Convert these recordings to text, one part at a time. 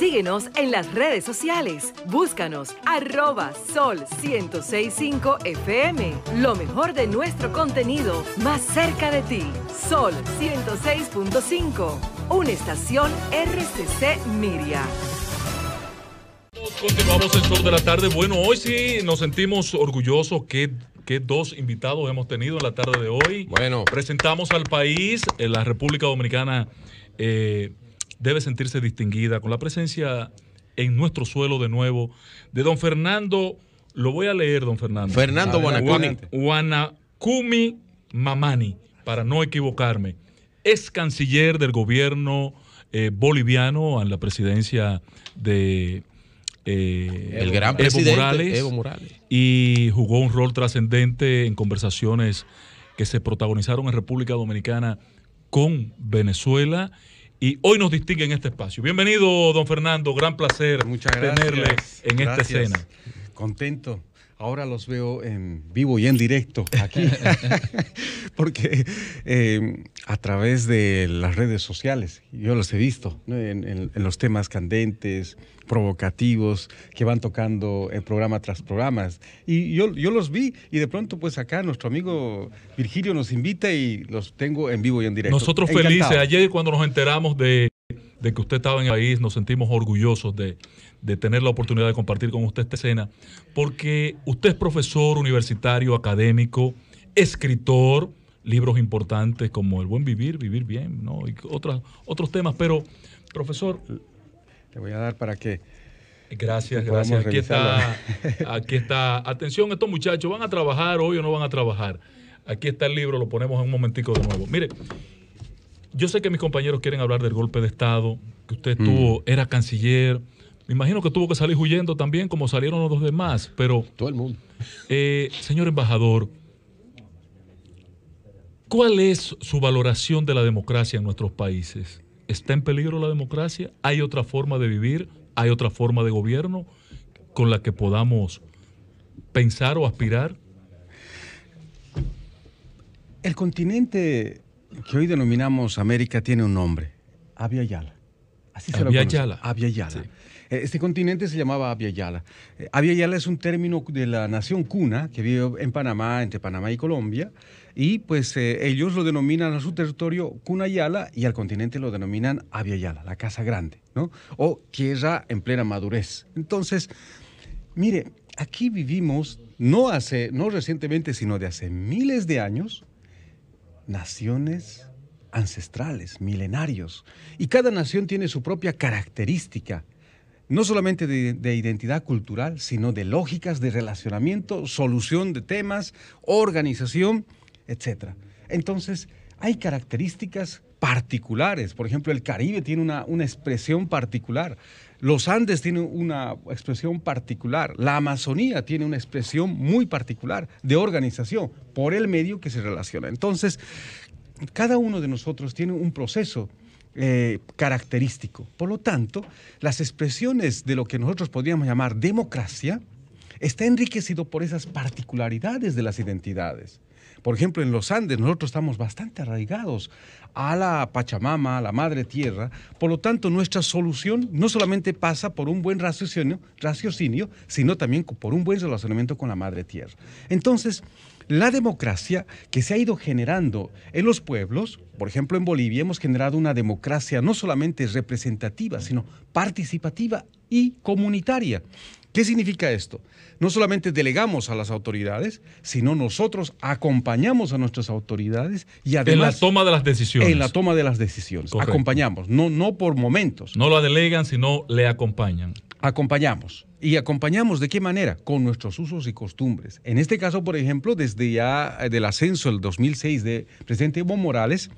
Síguenos en las redes sociales. Búscanos arroba sol 1065 FM. Lo mejor de nuestro contenido más cerca de ti. Sol 106.5. Una estación RCC Miria. Continuamos el sol de la tarde. Bueno, hoy sí nos sentimos orgullosos que dos invitados hemos tenido en la tarde de hoy. Bueno. Presentamos al país, eh, la República Dominicana eh, debe sentirse distinguida con la presencia en nuestro suelo de nuevo de don Fernando, lo voy a leer, don Fernando. Fernando Guanacumi. Guanacumi Mamani, para no equivocarme, es canciller del gobierno eh, boliviano ...en la presidencia de eh, el gran Evo Morales y jugó un rol trascendente en conversaciones que se protagonizaron en República Dominicana con Venezuela y hoy nos distingue en este espacio. Bienvenido, don Fernando, gran placer tenerle en esta escena. Contento Ahora los veo en vivo y en directo aquí, porque em, a través de las redes sociales, yo los he visto en, los temas candentes, provocativos, que van tocando en eh, programa tras programa, Y yo, los vi y de pronto pues acá nuestro amigo Virgilio nos invita y los tengo en vivo y en directo. Nosotros felices, ayer cuando nos enteramos de, de que usted estaba en el país, nos sentimos orgullosos de de tener la oportunidad de compartir con usted esta escena, porque usted es profesor universitario, académico, escritor, libros importantes como El buen vivir, Vivir bien, ¿no? y otros otros temas, pero profesor... Te voy a dar para que... Gracias, gracias. Aquí está, aquí está. Atención, estos muchachos, ¿van a trabajar hoy o no van a trabajar? Aquí está el libro, lo ponemos en un momentico de nuevo. Mire, yo sé que mis compañeros quieren hablar del golpe de Estado, que usted mm. tuvo, era canciller, imagino que tuvo que salir huyendo también como salieron los demás, pero... Todo el mundo. Eh, señor embajador, ¿cuál es su valoración de la democracia en nuestros países? ¿Está en peligro la democracia? ¿Hay otra forma de vivir? ¿Hay otra forma de gobierno con la que podamos pensar o aspirar? El continente que hoy denominamos América tiene un nombre, Abya Yala. Así se lo Yala. Abya Yala. Este continente se llamaba Abya Yala. Eh, Yala es un término de la nación cuna que vive en Panamá, entre Panamá y Colombia, y pues eh, ellos lo denominan a su territorio Cuna Yala y al continente lo denominan Abya Yala, la casa grande, ¿no? O tierra en plena madurez. Entonces, mire, aquí vivimos no hace no recientemente, sino de hace miles de años naciones ancestrales, milenarios. Y cada nación tiene su propia característica, no solamente de, identidad cultural, sino de lógicas de relacionamiento, solución de temas, organización, etc. Entonces, hay características particulares. Por ejemplo, el Caribe tiene una, una expresión particular. Los Andes tienen una expresión particular, la Amazonía tiene una expresión muy particular de organización por el medio que se relaciona. Entonces, cada uno de nosotros tiene un proceso eh, característico. Por lo tanto, las expresiones de lo que nosotros podríamos llamar democracia está enriquecido por esas particularidades de las identidades. Por ejemplo, en los Andes nosotros estamos bastante arraigados a la Pachamama, a la Madre Tierra. Por lo tanto, nuestra solución no solamente pasa por un buen raciocinio, raciocinio sino también por un buen relacionamiento con la Madre Tierra. Entonces, la democracia que se ha ido generando en los pueblos, por ejemplo en Bolivia, hemos generado una democracia no solamente representativa, sino participativa y comunitaria. ¿Qué significa esto? No solamente delegamos a las autoridades, sino nosotros acompañamos a nuestras autoridades y además... En la toma de las decisiones. En la toma de las decisiones. Acompañamos, no, no por momentos. No la delegan, sino le acompañan acompañamos. ¿Y acompañamos de qué manera? Con nuestros usos y costumbres. En este caso, por ejemplo, desde ya eh, del ascenso del 2006 de presidente Evo Morales,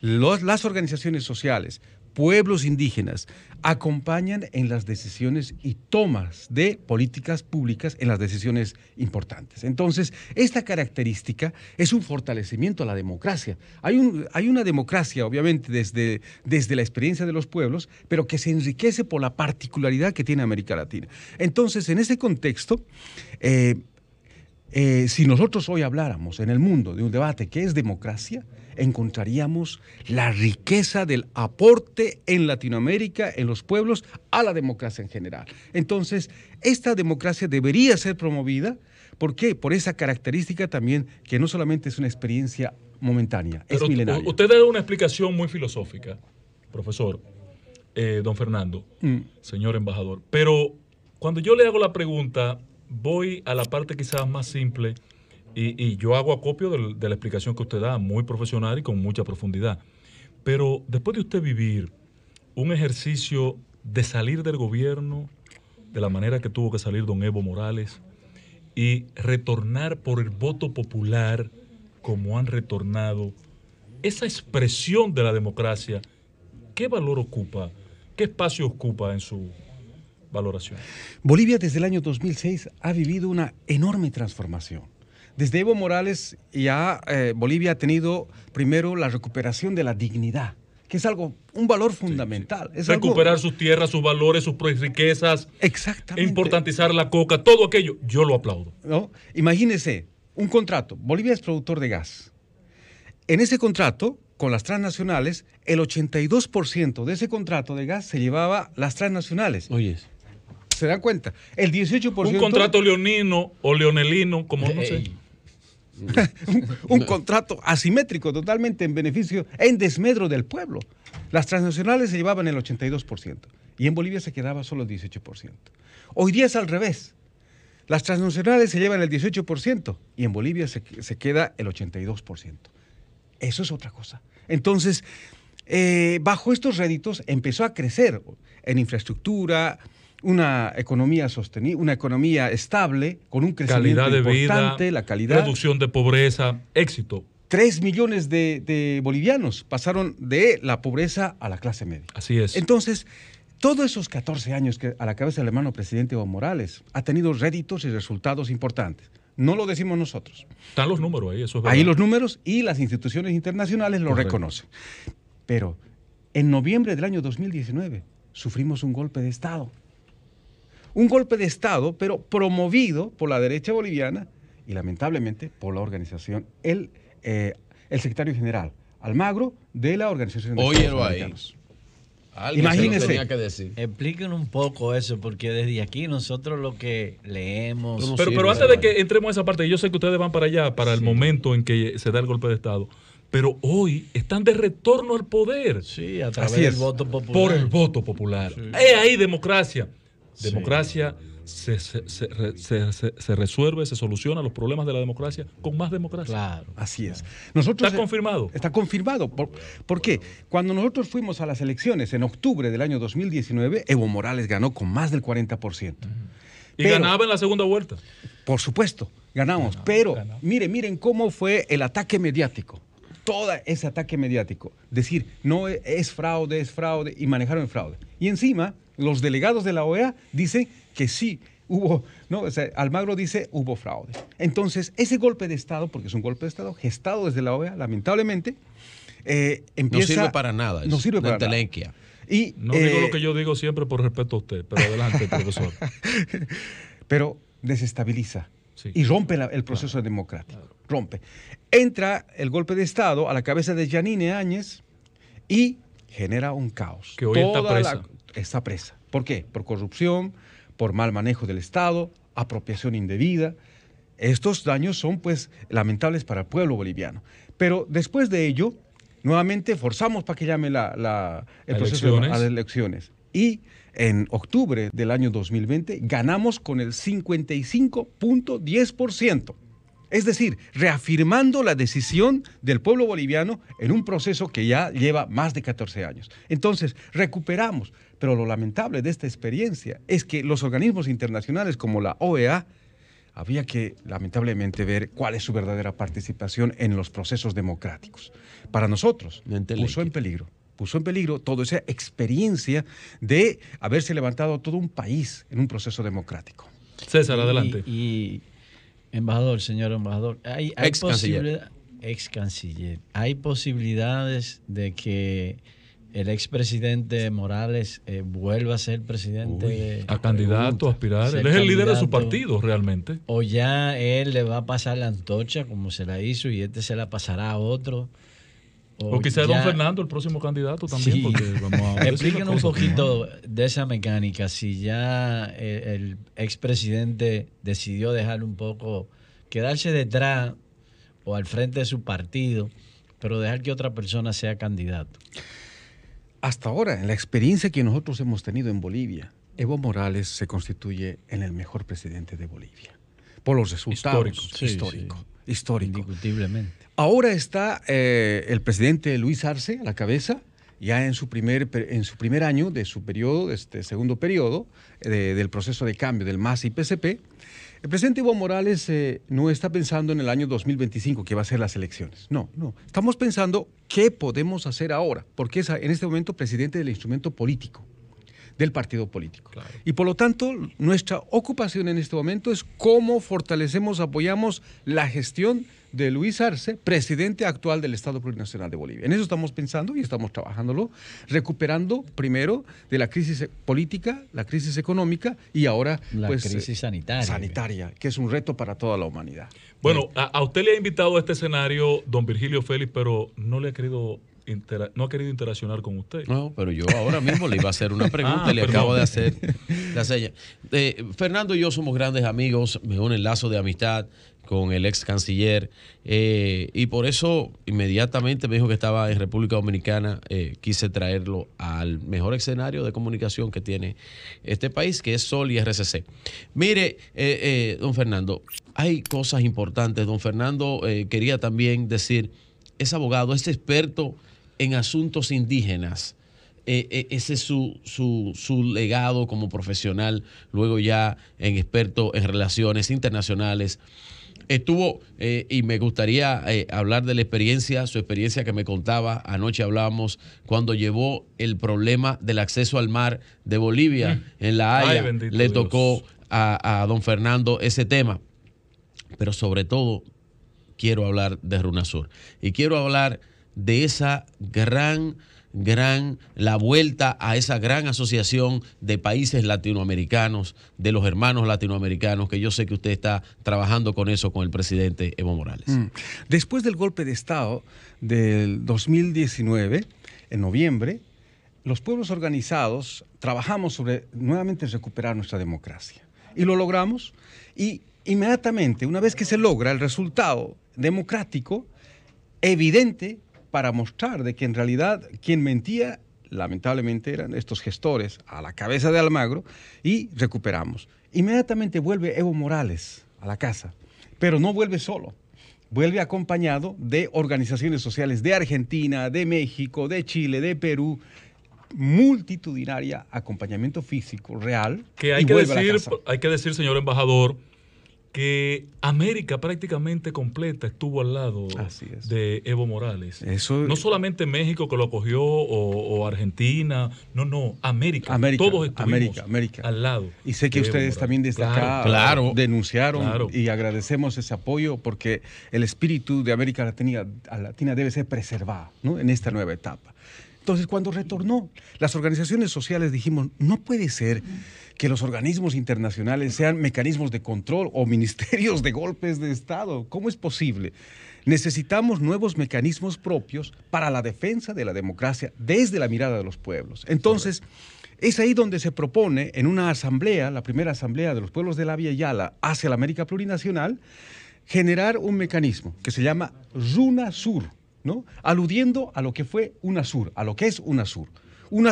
las organizaciones sociales, pueblos indígenas acompañan en las decisiones y tomas de políticas públicas en las decisiones importantes. Entonces, esta característica es un fortalecimiento a la democracia. Hay, una democracia, obviamente, desde, desde la experiencia de los pueblos, pero que se enriquece por la particularidad que tiene América Latina. Entonces, en ese contexto, eh, eh, si nosotros hoy habláramos en el mundo de un debate que es democracia, encontraríamos la riqueza del aporte en Latinoamérica, en los pueblos, a la democracia en general. Entonces, esta democracia debería ser promovida. ¿Por qué? Por esa característica también que no solamente es una experiencia momentánea, es milenaria. Usted da una explicación muy filosófica, profesor, eh, don Fernando, mm. señor embajador. Pero cuando yo le hago la pregunta, voy a la parte quizás más simple y, yo hago acopio de, la explicación que usted da, muy profesional y con mucha profundidad. Pero después de usted vivir un ejercicio de salir del gobierno de la manera que tuvo que salir don Evo Morales y retornar por el voto popular como han retornado, esa expresión de la democracia, ¿qué valor ocupa? ¿Qué espacio ocupa en su valoración? Bolivia desde el año 2006 ha vivido una enorme transformación. Desde Evo Morales ya eh, Bolivia ha tenido primero la recuperación de la dignidad que es algo, un valor fundamental. Recuperar sus tierras, sus valores, sus riquezas. Exactamente. E importantizar la coca, todo aquello. Yo lo aplaudo. ¿No? Imagínese, un contrato. Bolivia es productor de gas. En ese contrato, con las transnacionales, el 82% de ese contrato de gas se llevaba las transnacionales. Oye. ¿Se dan cuenta? El 18%. Un contrato leonino o leonelino, como no sé. un, contrato asimétrico totalmente en beneficio, en desmedro del pueblo. Las transnacionales se llevaban el 82% y en Bolivia se quedaba solo el 18%. Hoy día es al revés. Las transnacionales se llevan el 18% y en Bolivia se, queda el 82%. Eso es otra cosa. Entonces, eh, bajo estos réditos empezó a crecer en infraestructura, una economía sostenible, una economía estable, con un crecimiento calidad de vida, la Reducción de pobreza, éxito. Tres millones de, bolivianos pasaron de la pobreza a la clase media. Así es. Entonces, todos esos 14 años que a la cabeza del hermano presidente Evo Morales ha tenido réditos y resultados importantes. No lo decimos nosotros. Están los números ahí, eso es verdad. Ahí los números y las instituciones internacionales lo reconocen. Pero en noviembre del año 2019 sufrimos un golpe de Estado un golpe de Estado, pero promovido por la derecha boliviana y lamentablemente por la organización, el, eh, el secretario general Almagro de la Organización de Oye, Estados Imagínense. Tenía que decir. un poco eso, porque desde aquí nosotros lo que leemos. Pero, pero antes de que entremos a esa parte, yo sé que ustedes van para allá, para el momento en que se da el golpe de Estado. Pero hoy están de retorno al poder. Sí, a través del voto popular. Por el voto popular. Sí. ahí democracia. Democracia se, resuelve, se soluciona los problemas de la democracia con más democracia. Claro, así es. Nosotros, está confirmado. Está confirmado. ¿Por, qué? Cuando nosotros fuimos a las elecciones en octubre del año 2019, Evo Morales ganó con más del 40%. Y ganaba en la segunda vuelta. Por supuesto, ganamos. pero miren, cómo fue el ataque mediático. Todo ese ataque mediático. Decir, no es fraude, es fraude, y manejaron el fraude. Y encima los delegados de la OEA dicen que sí, hubo, no, Almagro dice hubo fraude. Entonces, ese golpe de Estado, porque es un golpe de Estado gestado desde la OEA, lamentablemente, eh, empieza... No sirve para nada. No sirve para nada. Y, no digo eh, lo que yo digo siempre por respeto a usted, pero adelante, profesor. Pero desestabiliza y rompe el proceso democrático. Rompe. Entra el golpe de Estado a la cabeza de Yanine Áñez y genera un caos. Que hoy está presa esta presa. ¿Por qué? Por corrupción, por mal manejo del Estado, apropiación indebida. Estos daños son pues lamentables para el pueblo boliviano. Pero después de ello, nuevamente forzamos para que llame la, el proceso a las elecciones. Y en octubre del año 2020 ganamos con el 55.10%. Es decir, reafirmando la decisión del pueblo boliviano en un proceso que ya lleva más de 14 años. Entonces, recuperamos, pero lo lamentable de esta experiencia es que los organismos internacionales como la OEA, había que lamentablemente ver cuál es su verdadera participación en los procesos democráticos. Para nosotros, puso en peligro, puso en peligro toda esa experiencia de haberse levantado todo un país en un proceso democrático. César, adelante. Embajador, señor embajador, hay, ex canciller. hay posibilidades de que el expresidente Morales eh, vuelva a ser presidente. a candidato, a aspirar. Él es el líder de su partido realmente. O ya él le va a pasar la antorcha como se la hizo y este se la pasará a otro. O, quizá Don Fernando, el próximo candidato también. Explíquenos un poquito de esa mecánica. Si ya eh, el, expresidente decidió dejar un poco, quedarse detrás o al frente de su partido, pero dejar que otra persona sea candidato. Hasta ahora, en la experiencia que nosotros hemos tenido en Bolivia, Evo Morales se constituye en el mejor presidente de Bolivia por los resultados históricos histórico. Indiscutiblemente. Ahora está eh, el presidente Luis Arce a la cabeza, ya en su primer, en su primer año de su periodo, de este segundo periodo, eh, del proceso de cambio del MAS y PCP. El presidente Evo Morales eh, no está pensando en el año 2025 que va a ser las elecciones. No, no. Estamos pensando qué podemos hacer ahora, porque es en este momento presidente del instrumento político del partido político. Y por lo tanto, nuestra ocupación en este momento es cómo fortalecemos, apoyamos la gestión de Luis Arce, presidente actual del Estado Plurinacional de Bolivia. En eso estamos pensando y estamos trabajándolo, recuperando primero de la crisis política, la crisis económica y ahora la pues, crisis eh, sanitaria. que es un reto para toda la humanidad. Bueno, a usted le ha invitado a este escenario don Virgilio Félix, pero no le ha querido no ha querido interaccionar con usted. No, pero yo ahora mismo le iba a hacer una pregunta y ah, le acabo de hacer la seña. Eh, Fernando y yo somos grandes amigos, me un un lazo de amistad con el ex canciller eh, y por eso inmediatamente me dijo que estaba en República Dominicana, eh, quise traerlo al mejor escenario de comunicación que tiene este país, que es Sol y RCC. Mire, don Fernando, hay cosas importantes. Don Fernando quería también decir, es abogado, es experto en asuntos indígenas. Eh, eh, ese es su, su, legado como profesional, luego ya en experto en relaciones internacionales. Estuvo, eh, y me gustaría hablar de la experiencia, su experiencia que me contaba, anoche hablábamos, cuando llevó el problema del acceso al mar de Bolivia mm. en La Haya, le tocó a, a don Fernando ese tema. Pero sobre todo, quiero hablar de Runasur. Y quiero hablar de esa gran, gran, la vuelta a esa gran asociación de países latinoamericanos, de los hermanos latinoamericanos, que yo sé que usted está trabajando con eso con el presidente Evo Morales. Mm. Después del golpe de Estado del 2019, en noviembre, los pueblos organizados trabajamos sobre nuevamente recuperar nuestra democracia. Y lo logramos. Y inmediatamente, una vez que se logra el resultado democrático, evidente para mostrar de que en realidad quien mentía lamentablemente eran estos gestores a la cabeza de Almagro y recuperamos. Inmediatamente vuelve Evo Morales a la casa, pero no vuelve solo. Vuelve acompañado de organizaciones sociales de Argentina, de México, de Chile, de Perú, multitudinaria acompañamiento físico real. Que hay, que, hay que decir, señor embajador, que América prácticamente completa estuvo al lado de Evo Morales. No solamente México que lo acogió o, Argentina, no, no, América. América todos estuvimos América, al lado. Y sé que ustedes también desde denunciaron y agradecemos ese apoyo porque el espíritu de América Latina, Latina debe ser preservado en esta nueva etapa. Entonces, cuando retornó, las organizaciones sociales dijimos, no puede ser que los organismos internacionales sean mecanismos de control o ministerios de golpes de Estado. ¿Cómo es posible? Necesitamos nuevos mecanismos propios para la defensa de la democracia desde la mirada de los pueblos. Entonces, es ahí donde se propone en una asamblea, la primera asamblea de los pueblos de la Vía Yala hacia la América Plurinacional, generar un mecanismo que se llama RUNASUR, ¿no? aludiendo a lo que fue UNASUR, a lo que es UNASUR.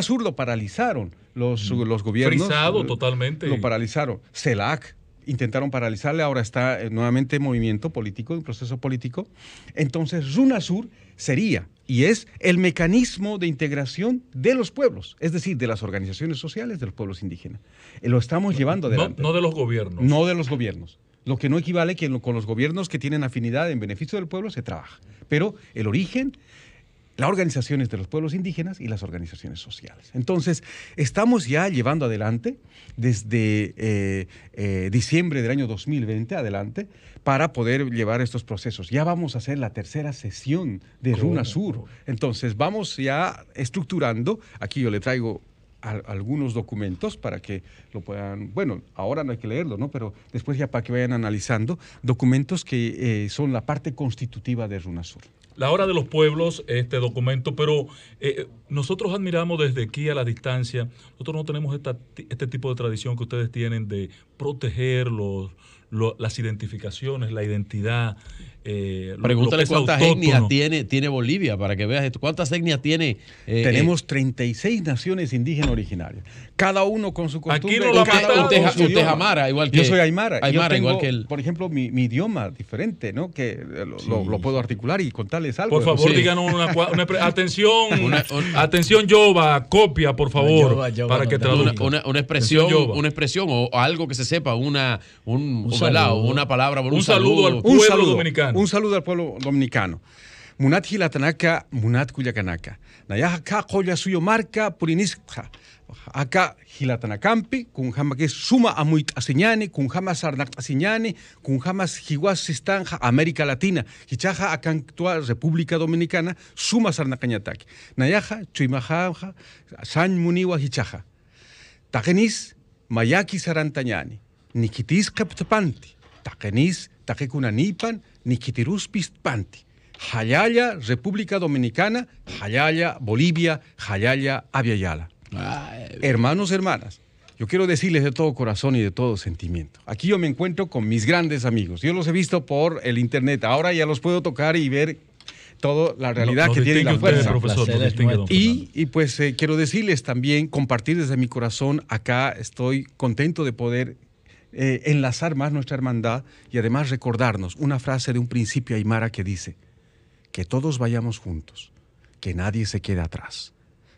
Sur lo paralizaron los, gobiernos. Eh, totalmente. Lo paralizaron. CELAC, intentaron paralizarle, ahora está eh, nuevamente movimiento político, un proceso político. Entonces, RUNASUR sería y es el mecanismo de integración de los pueblos, es decir, de las organizaciones sociales de los pueblos indígenas. Eh, lo estamos llevando adelante. No, no, de los gobiernos. No de los gobiernos. Lo que no equivale que con los gobiernos que tienen afinidad en beneficio del pueblo se trabaja. Pero el origen las organizaciones de los pueblos indígenas y las organizaciones sociales. Entonces, estamos ya llevando adelante desde eh, eh, diciembre del año 2020 adelante para poder llevar estos procesos. Ya vamos a hacer la tercera sesión de Runasur Runa Sur. Entonces, vamos ya estructurando. Aquí yo le traigo algunos documentos para que lo puedan, bueno, ahora no hay que leerlo, ¿no? Pero después ya para que vayan analizando documentos que eh, son la parte constitutiva de Runasur. La Hora de los Pueblos, este documento, pero eh, nosotros admiramos desde aquí a la distancia, nosotros no tenemos esta, este tipo de tradición que ustedes tienen de proteger los, las identificaciones, la identidad, eh, Pregúntale cuántas etnias tiene, tiene Bolivia para que veas esto. ¿Cuántas etnias tiene? Eh, eh? Tenemos 36 naciones indígenas originarias. Cada uno con su costumbre. Aquí no lo igual que. Yo soy Aymara. igual que él. Por ejemplo, mi, idioma diferente, ¿no? Que eh, lo, puedo articular y contarles algo. Por favor, digan una, atención. yo atención, copia, por favor. para que traduzca. Una, expresión, una expresión o algo que se sepa, una, un, un, saludo, una palabra. Un, un saludo, saludo al pueblo dominicano. Un saludo al pueblo dominicano. Munat Hilatanaka, Munat Nayaha ka colla Suyo Marca, Purinisca. Acá Hilatanacampi, Kunjama que suma a muy asiñani, Kunjama Sarnak asiñani, Kunjama Sistanha, América Latina, Hichaja Acantua, República Dominicana, suma Sarnakañataki. Nayaja, Chuimajaja, San Muniwa Hichaja. Takenis, Mayaki Sarantañani, Nikitis Takenis, Takekuna Nipan. Pispanti, Jayaya, República Dominicana, Jayaya, Bolivia, Jayaya, Aviala. Hermanos, hermanas, yo quiero decirles de todo corazón y de todo sentimiento. Aquí yo me encuentro con mis grandes amigos. Yo los he visto por el internet. Ahora ya los puedo tocar y ver toda la realidad que tiene la fuerza. y, pues eh, quiero decirles también, compartir desde mi corazón, acá estoy contento de poder eh, enlazar más nuestra hermandad y además recordarnos una frase de un principio aymara que dice, que todos vayamos juntos, que nadie se quede atrás,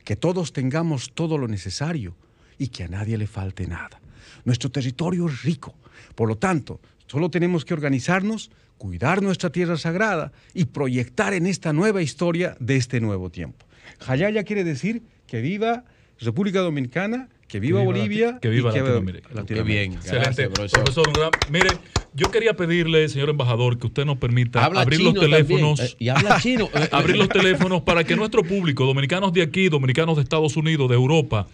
que todos tengamos todo lo necesario y que a nadie le falte nada. Nuestro territorio es rico, por lo tanto, solo tenemos que organizarnos, cuidar nuestra tierra sagrada y proyectar en esta nueva historia de este nuevo tiempo. Hayaya quiere decir que viva República Dominicana que viva, Bolivia. Que viva Latinoamérica. bien. Excelente. profesor. mire, yo quería pedirle, señor embajador, que usted nos permita abrir los teléfonos. Eh, y habla chino. abrir los teléfonos para que nuestro público, dominicanos de aquí, dominicanos de Estados Unidos, de Europa,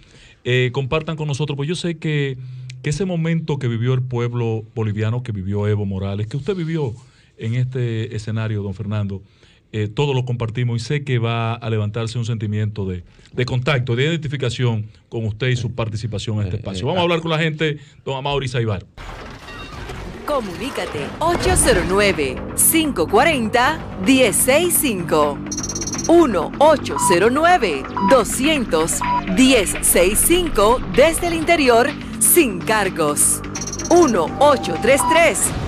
eh, compartan con nosotros. Pues yo sé que ese momento que vivió el pueblo boliviano, que vivió Evo Morales, que usted vivió en este escenario, don Fernando, eh, todos lo compartimos y sé que va a levantarse un sentimiento de, contacto, de identificación con usted y su participación en este eh, espacio. Eh, Vamos a ah. hablar con la gente, don Amaury Saibar. Comunícate 809-540-1065. 1-809-200-1065 desde el interior sin cargos. 1-833.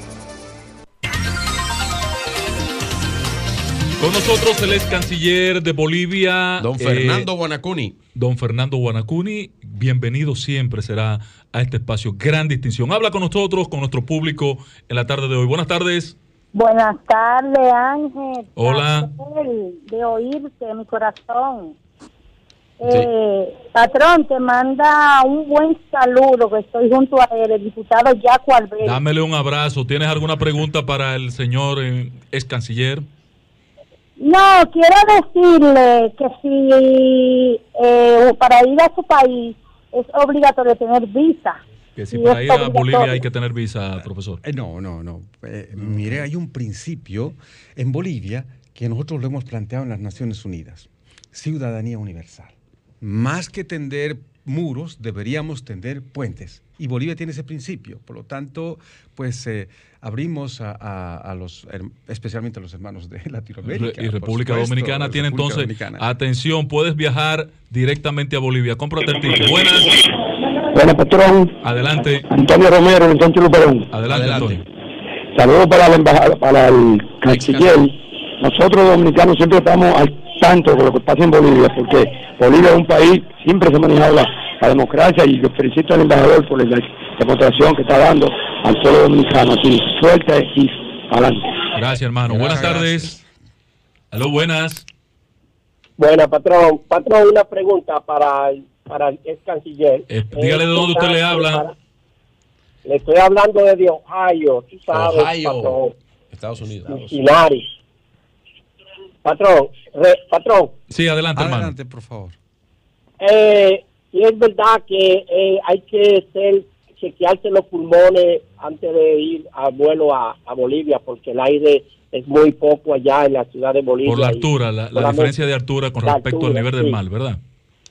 Con nosotros el ex canciller de Bolivia. Don eh, Fernando Guanacuni. Don Fernando Guanacuni, bienvenido siempre será a este espacio. Gran distinción. Habla con nosotros, con nuestro público en la tarde de hoy. Buenas tardes. Buenas tardes, Ángel. Hola. De oírte, mi corazón. Eh, patrón, te manda un buen saludo, que estoy junto a él, el diputado Jaco Alberto. Dámele un abrazo. ¿Tienes alguna pregunta para el señor eh, ex canciller? No, quiero decirle que si eh, para ir a su país es obligatorio tener visa. Que si para ir a Bolivia hay que tener visa, profesor. Eh, no, no, no. Eh, mire, hay un principio en Bolivia que nosotros lo hemos planteado en las Naciones Unidas, ciudadanía universal. Más que tender muros, deberíamos tender puentes. Y Bolivia tiene ese principio. Por lo tanto, pues eh, abrimos a, a, los, especialmente a los hermanos de Latinoamérica. Y República Dominicana tiene entonces, atención, puedes viajar directamente a Bolivia. Cómprate el Buenas. Buenas, patrón. Adelante. Antonio Romero, Antonio Luperón. Adelante, Adelante. Saludos para, la embajada, para el canciller. Nosotros dominicanos siempre estamos al tanto de lo que pasa en Bolivia, porque Bolivia es un país, siempre se ha manejado la la democracia y yo felicito al embajador por la demostración que está dando al pueblo dominicano. Así, suerte y adelante. Gracias, hermano. Buenas tardes. Aló, buenas. Buenas, patrón. Patrón, una pregunta para el, para el ex canciller. Eh, dígale de dónde usted le eh, habla. Le estoy hablando de Ohio, Ohio, patrón. Estados Unidos. Patrón, patrón. Sí, adelante, adelante hermano. por favor. Eh, y es verdad que eh, hay que ser, chequearse los pulmones antes de ir a vuelo a, Bolivia, porque el aire es muy poco allá en la ciudad de Bolivia. Por la altura, la, diferencia de altura con respecto al nivel del mar, ¿verdad?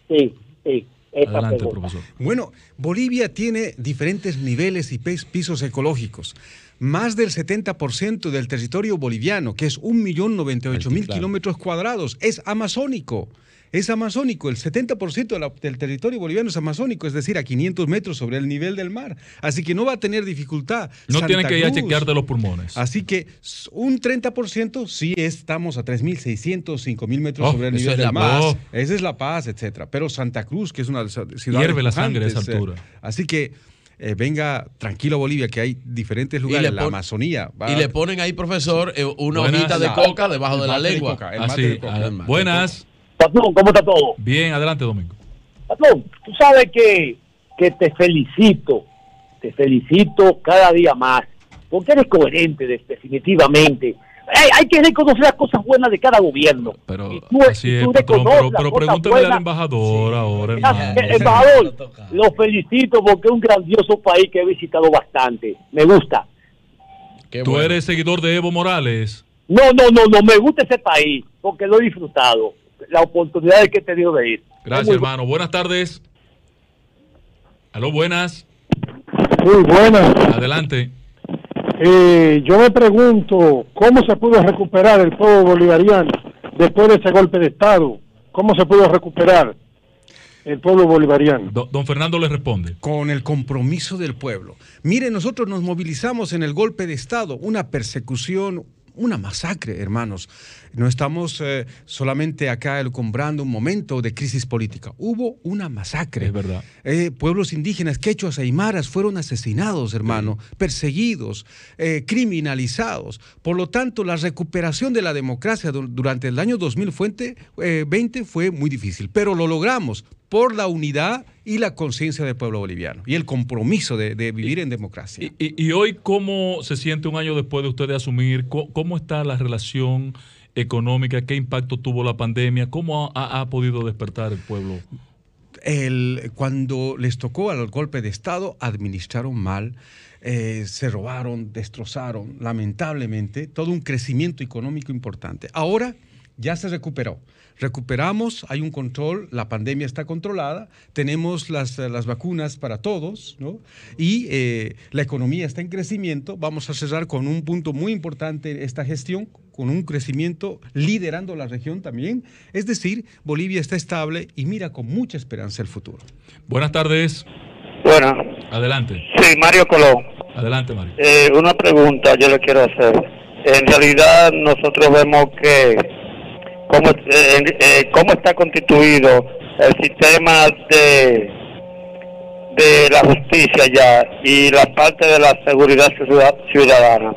Sí, sí. Adelante, profesor. Bueno, Bolivia tiene diferentes niveles y pisos ecológicos. Más del 70% del territorio boliviano, que es 1.098.000 mil kilómetros cuadrados, es amazónico es amazónico, el 70% del territorio boliviano es amazónico, es decir, a 500 metros sobre el nivel del mar. Así que no va a tener dificultad. No tiene que ir a chequear de los pulmones. Así que un 30% sí estamos a 3.600, 5.000 metros oh, sobre el nivel del mar. Esa es La Paz, etcétera. Pero Santa Cruz, que es una ciudad... Hierve la sangre a esa eh, altura. Así que... Eh, venga tranquilo Bolivia, que hay diferentes lugares, la Amazonía. Y le ponen ahí, profesor, eh, una hojita de coca debajo de la lengua. Buenas. Patrón, ¿cómo está todo? Bien, adelante, Domingo. Patrón, tú sabes que, te felicito, te felicito cada día más, porque eres coherente, definitivamente. Hay, que reconocer las cosas buenas de cada gobierno. Pero, tú, al embajador ahora, embajador, lo felicito porque es un grandioso país que he visitado bastante. Me gusta. ¿Tú eres seguidor de Evo Morales? No, no, no, no, me gusta ese país porque lo he disfrutado la oportunidad que te dio de ir. Gracias, hermano. Buenas tardes. Aló, buenas. Muy buenas. Adelante. Eh, yo me pregunto, ¿cómo se pudo recuperar el pueblo bolivariano después de ese golpe de Estado? ¿Cómo se pudo recuperar el pueblo bolivariano? don Fernando le responde. Con el compromiso del pueblo. Mire, nosotros nos movilizamos en el golpe de Estado, una persecución, una masacre, hermanos. No estamos eh, solamente acá comprando un momento de crisis política. Hubo una masacre. Es verdad. Eh, pueblos indígenas, quechuas, aymaras, fueron asesinados, hermano, perseguidos, eh, criminalizados. Por lo tanto, la recuperación de la democracia durante el año 2020 fue muy difícil, pero lo logramos por la unidad y la conciencia del pueblo boliviano y el compromiso de, vivir en democracia. Y, hoy cómo se siente un año después de ustedes asumir? ¿Cómo, está la relación económica? ¿Qué impacto tuvo la pandemia? ¿Cómo ha, podido despertar el pueblo? El, cuando les tocó al golpe de Estado, administraron mal, eh, se robaron, destrozaron, lamentablemente, todo un crecimiento económico importante. Ahora ya se recuperó. Recuperamos, hay un control, la pandemia está controlada, tenemos las, vacunas para todos, ¿no? Y eh, la economía está en crecimiento. Vamos a cerrar con un punto muy importante esta gestión, con un crecimiento liderando la región también. Es decir, Bolivia está estable y mira con mucha esperanza el futuro. Buenas tardes. Bueno. Adelante. Sí, Mario Colón. Adelante, Mario. Eh, una pregunta yo le quiero hacer. En realidad nosotros vemos que eh, eh, cómo, está constituido el sistema de de la justicia ya y la parte de la seguridad ciudadana.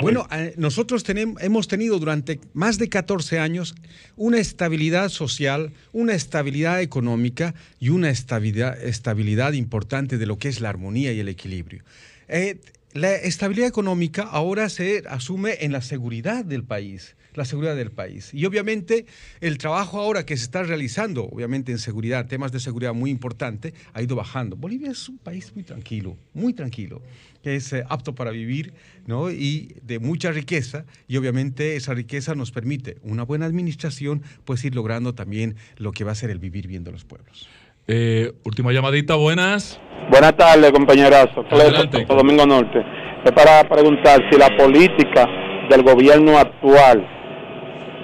Bueno, eh, nosotros tenemos, hemos tenido durante más de 14 años una estabilidad social, una estabilidad económica y una estabilidad, estabilidad importante de lo que es la armonía y el equilibrio. La estabilidad económica ahora se asume en la seguridad del país, la seguridad del país. Y obviamente el trabajo ahora que se está realizando, obviamente en seguridad, temas de seguridad muy importante, ha ido bajando. Bolivia es un país muy tranquilo, muy tranquilo, que es eh, apto para vivir, ¿no? Y de mucha riqueza, y obviamente esa riqueza nos permite una buena administración, pues ir logrando también lo que va a ser el vivir bien de los pueblos. Eh, última llamadita, buenas. Buenas tardes, compañerazo. Domingo Norte. Es para preguntar si la política del gobierno actual,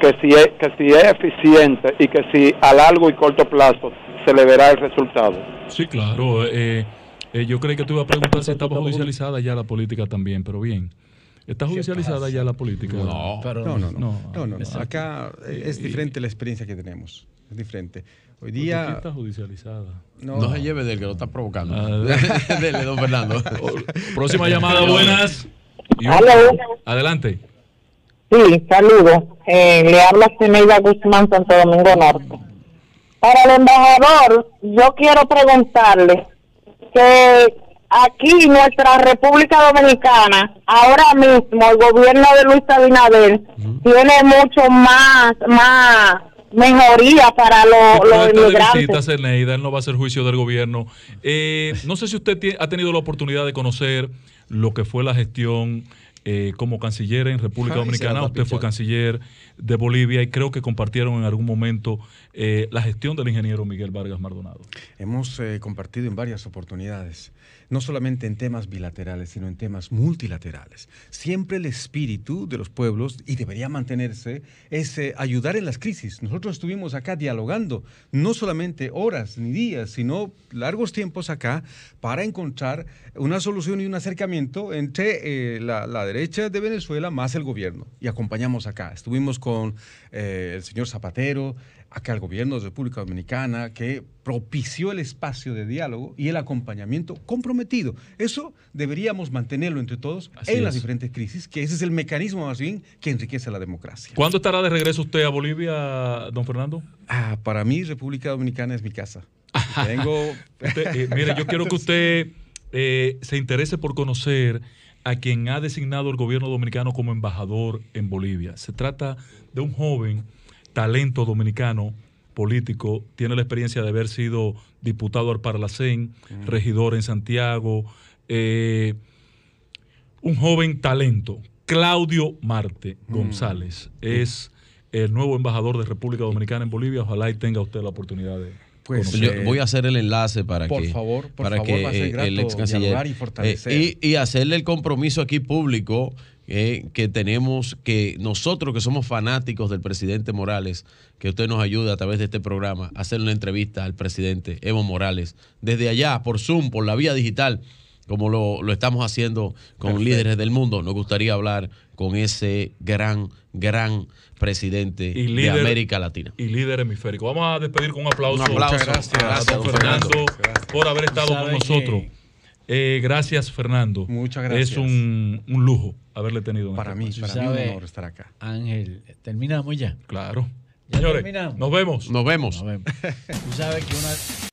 que si, es, que si es eficiente y que si a largo y corto plazo se le verá el resultado. Sí, claro. Eh, eh, yo creí que tú ibas a preguntar si estaba judicializada ya la política también, pero bien. ¿Está judicializada ya la política? no, no. no, no, no. Acá es diferente la experiencia que tenemos. Es diferente. Hoy pues día. Está judicializada. No. se lleve del que lo está provocando. Ah. Dele, don Fernando. Próxima llamada, buenas. Adelante. Sí, saludo eh, le habla semilla Guzmán, Santo Domingo Norte. Para el embajador, yo quiero preguntarle que aquí nuestra República Dominicana, ahora mismo el gobierno de Luis Abinader tiene mucho más, más mejoría para los inmigrantes. no va a juicio del gobierno. Eh, no sé si usted ha tenido la oportunidad de conocer lo que fue la gestión eh, como canciller en República Dominicana. Usted fue canciller de Bolivia y creo que compartieron en algún momento eh, la gestión del ingeniero Miguel Vargas Maldonado. Hemos compartido en varias oportunidades no solamente en temas bilaterales, sino en temas multilaterales. Siempre el espíritu de los pueblos, y debería mantenerse, es eh, ayudar en las crisis. Nosotros estuvimos acá dialogando, no solamente horas ni días, sino largos tiempos acá, para encontrar una solución y un acercamiento entre eh, la, derecha de Venezuela más el gobierno. Y acompañamos acá. Estuvimos con eh, el señor Zapatero, acá al gobierno de República Dominicana, que propició el espacio de diálogo y el acompañamiento comprometido. Eso deberíamos mantenerlo entre todos en las diferentes crisis, que ese es el mecanismo más bien que enriquece la democracia. ¿Cuándo estará de regreso usted a Bolivia, don Fernando? Ah, para mí República Dominicana es mi casa. Tengo... Eh, mire, yo quiero que usted eh, se interese por conocer a quien ha designado el gobierno dominicano como embajador en Bolivia. Se trata de un joven talento dominicano político, tiene la experiencia de haber sido diputado al Parlacén, regidor en Santiago, eh, un joven talento, Claudio Marte mm. González, es el nuevo embajador de República Dominicana en Bolivia, ojalá y tenga usted la oportunidad de... Pues, voy a hacer el enlace para por que, favor, para que el ex canciller y, eh, fortalecer. y hacerle el compromiso aquí público eh, que tenemos que nosotros que somos fanáticos del presidente Morales, que usted nos ayude a través de este programa a hacer una entrevista al presidente Evo Morales, desde allá, por Zoom, por la vía digital, como lo, estamos haciendo con líderes del mundo. Nos gustaría hablar con ese gran, gran presidente de América Latina. Y líder hemisférico. Vamos a despedir con un aplauso, un aplauso. gracias, Fernando, por haber estado con nosotros. Eh, gracias, Fernando. Muchas gracias. Es un, un lujo haberle tenido. Para mí, para mí un honor estar acá. Ángel, terminamos ya. Claro. Ya Señores, terminamos. Nos vemos. Nos vemos. Nos vemos. Tú sabes que una...